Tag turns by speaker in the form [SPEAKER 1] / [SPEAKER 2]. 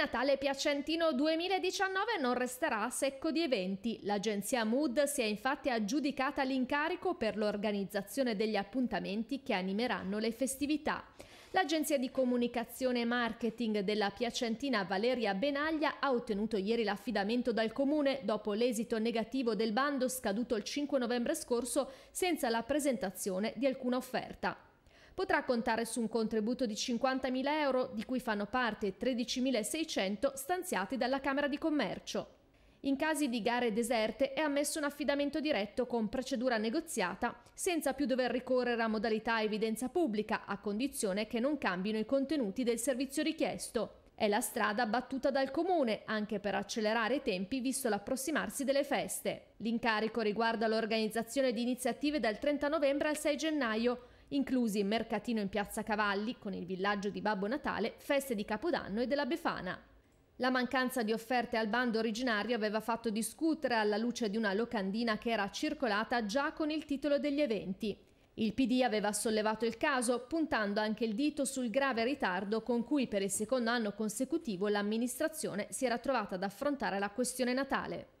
[SPEAKER 1] Natale Piacentino 2019 non resterà secco di eventi. L'agenzia Mood si è infatti aggiudicata l'incarico per l'organizzazione degli appuntamenti che animeranno le festività. L'agenzia di comunicazione e marketing della Piacentina Valeria Benaglia ha ottenuto ieri l'affidamento dal comune dopo l'esito negativo del bando scaduto il 5 novembre scorso senza la presentazione di alcuna offerta potrà contare su un contributo di 50.000 euro, di cui fanno parte 13.600 stanziati dalla Camera di Commercio. In casi di gare deserte è ammesso un affidamento diretto con procedura negoziata, senza più dover ricorrere a modalità evidenza pubblica, a condizione che non cambino i contenuti del servizio richiesto. È la strada battuta dal comune, anche per accelerare i tempi visto l'approssimarsi delle feste. L'incarico riguarda l'organizzazione di iniziative dal 30 novembre al 6 gennaio, inclusi mercatino in Piazza Cavalli con il villaggio di Babbo Natale, feste di Capodanno e della Befana. La mancanza di offerte al bando originario aveva fatto discutere alla luce di una locandina che era circolata già con il titolo degli eventi. Il PD aveva sollevato il caso puntando anche il dito sul grave ritardo con cui per il secondo anno consecutivo l'amministrazione si era trovata ad affrontare la questione Natale.